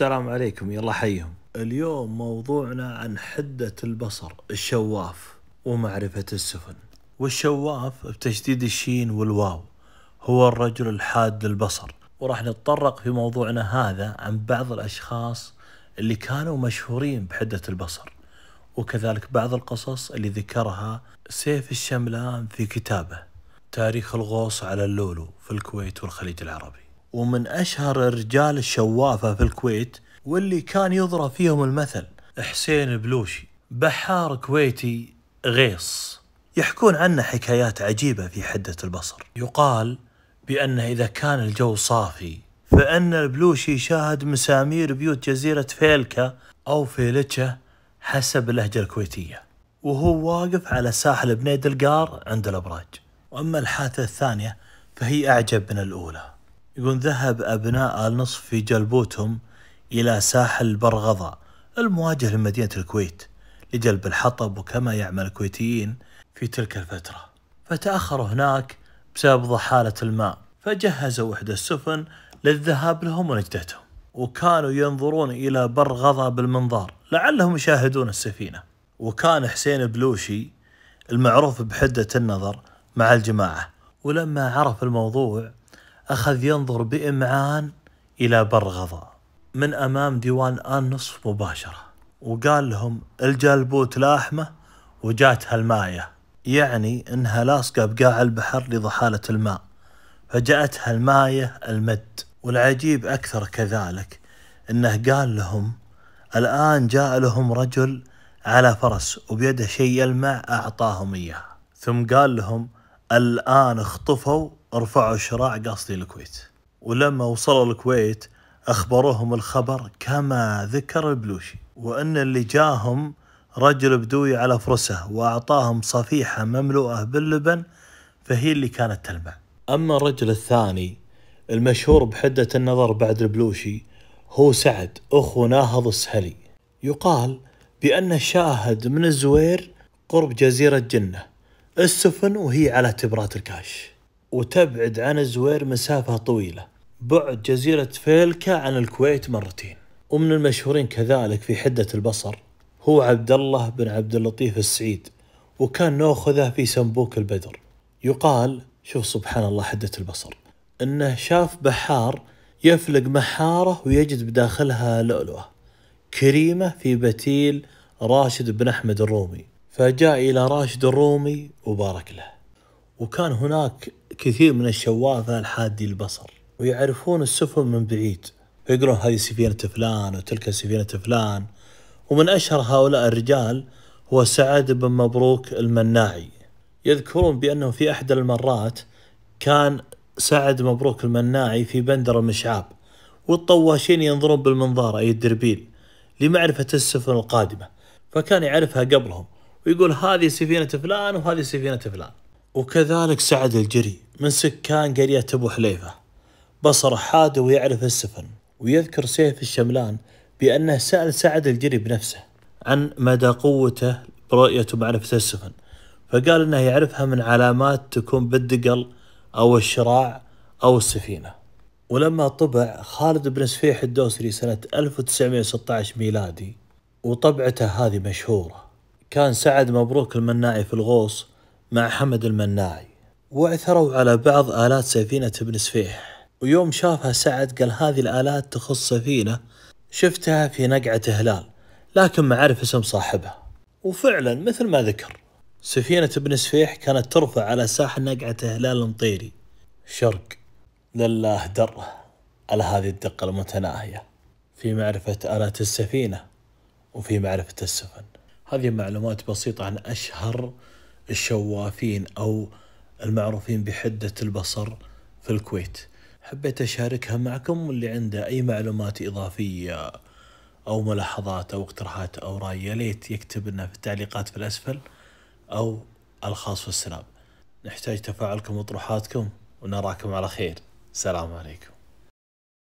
السلام عليكم يلا حيهم اليوم موضوعنا عن حدة البصر الشواف ومعرفة السفن والشواف بتشديد الشين والواو هو الرجل الحاد البصر وراح نتطرق في موضوعنا هذا عن بعض الأشخاص اللي كانوا مشهورين بحدة البصر وكذلك بعض القصص اللي ذكرها سيف الشملان في كتابه تاريخ الغوص على اللولو في الكويت والخليج العربي ومن أشهر الرجال الشوافة في الكويت واللي كان يضرب فيهم المثل حسين بلوشي بحار كويتي غيص يحكون عنه حكايات عجيبة في حدة البصر يقال بأنه إذا كان الجو صافي فإن البلوشي شاهد مسامير بيوت جزيرة فيلكا أو فيلتشة حسب اللهجة الكويتية وهو واقف على ساحل بنيد القار عند الأبراج وأما الحادثة الثانية فهي أعجب من الأولى يقول ذهب أبناء النصف في جلبوتهم إلى ساحل برغضة المواجه لمدينة الكويت لجلب الحطب وكما يعمل الكويتيين في تلك الفترة فتأخروا هناك بسبب ضحالة الماء فجهزوا إحدى السفن للذهاب لهم ونجدتهم وكانوا ينظرون إلى برغضة بالمنظار لعلهم يشاهدون السفينة وكان حسين بلوشي المعروف بحدة النظر مع الجماعة ولما عرف الموضوع أخذ ينظر بإمعان إلى برغضة من أمام ديوان آنص مباشرة وقال لهم الجلبوت لاحمة وجاتها الماية يعني إنها لاصقة بقاع البحر لضحالة الماء فجاءتها الماية المد والعجيب أكثر كذلك أنه قال لهم الآن جاء لهم رجل على فرس وبيده شيء يلمع أعطاهم إياه ثم قال لهم الآن اخطفوا رفعوا شراع قاصدي الكويت ولما وصلوا الكويت أخبروهم الخبر كما ذكر البلوشي وأن اللي جاهم رجل بدوي على فرسه وأعطاهم صفيحة مملوءة باللبن فهي اللي كانت تلمع أما الرجل الثاني المشهور بحدة النظر بعد البلوشي هو سعد أخو ناهض السهلي يقال بأن شاهد من الزوير قرب جزيرة جنة السفن وهي على تبرات الكاش وتبعد عن الزوير مسافة طويلة بعد جزيرة فيلكا عن الكويت مرتين ومن المشهورين كذلك في حدة البصر هو عبد الله بن عبد اللطيف السعيد وكان ناخذه في سنبوك البدر يقال شوف سبحان الله حدة البصر انه شاف بحار يفلق محاره ويجد بداخلها لؤلؤه كريمه في بتيل راشد بن احمد الرومي فجاء الى راشد الرومي وبارك له وكان هناك كثير من الشوافة الحادي البصر ويعرفون السفن من بعيد يقولون هذه سفينة فلان وتلك سفينة فلان ومن أشهر هؤلاء الرجال هو سعد بن مبروك المناعي يذكرون بأنه في أحد المرات كان سعد مبروك المناعي في بندر المشعاب والطواشين ينظرون بالمنظار أي الدربيل لمعرفة السفن القادمة فكان يعرفها قبلهم ويقول هذه سفينة فلان وهذه سفينة فلان وكذلك سعد الجري من سكان قرية أبو حليفة بصر حاد ويعرف السفن ويذكر سيف الشملان بأنه سأل سعد الجري بنفسه عن مدى قوته برؤية ومعرفة السفن فقال أنه يعرفها من علامات تكون بالدقل أو الشراع أو السفينة ولما طبع خالد بن سفيح الدوسري سنة 1916 ميلادي وطبعته هذه مشهورة كان سعد مبروك المناعي في الغوص مع حمد المناعي وعثروا على بعض آلات سفينة ابن سفيح ويوم شافها سعد قال هذه الآلات تخص سفينة شفتها في نقعة هلال لكن ما عرف اسم صاحبها وفعلا مثل ما ذكر سفينة ابن سفيح كانت ترفع على ساحل نقعة هلال المطيري شرق لله دره على هذه الدقة المتناهية في معرفة آلات السفينة وفي معرفة السفن هذه معلومات بسيطة عن أشهر الشوافين أو المعروفين بحدة البصر في الكويت حبيت أشاركها معكم واللي عنده أي معلومات إضافية أو ملاحظات أو اقتراحات أو رأي يا ليت يكتب لنا في التعليقات في الأسفل أو الخاص في السناب نحتاج تفاعلكم وطروحاتكم ونراكم على خير سلام عليكم